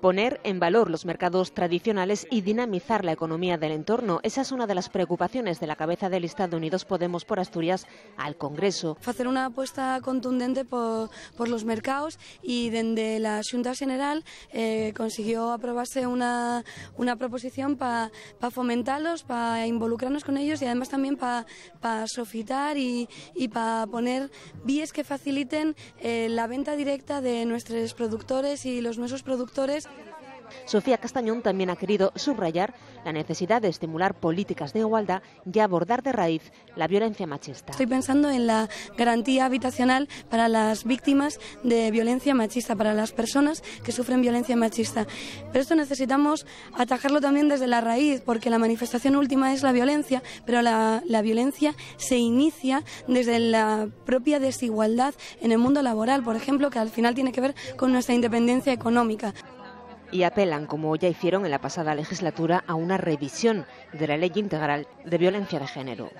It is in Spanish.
Poner en valor los mercados tradicionales y dinamizar la economía del entorno. Esa es una de las preocupaciones de la cabeza del Estado Unidos Podemos por Asturias al Congreso. Hacer una apuesta contundente por, los mercados y desde la Junta General eh, consiguió aprobarse una, proposición para fomentarlos, para involucrarnos con ellos y además también para sofitar y, para poner vías que faciliten eh, la venta directa de nuestros productores y los nuestros productores Sofía Castañón también ha querido subrayar la necesidad de estimular políticas de igualdad y abordar de raíz la violencia machista. Estoy pensando en la garantía habitacional para las víctimas de violencia machista, para las personas que sufren violencia machista. Pero esto necesitamos atajarlo también desde la raíz, porque la manifestación última es la violencia, pero la, la violencia se inicia desde la propia desigualdad en el mundo laboral, por ejemplo, que al final tiene que ver con nuestra independencia económica y apelan, como ya hicieron en la pasada legislatura, a una revisión de la ley integral de violencia de género.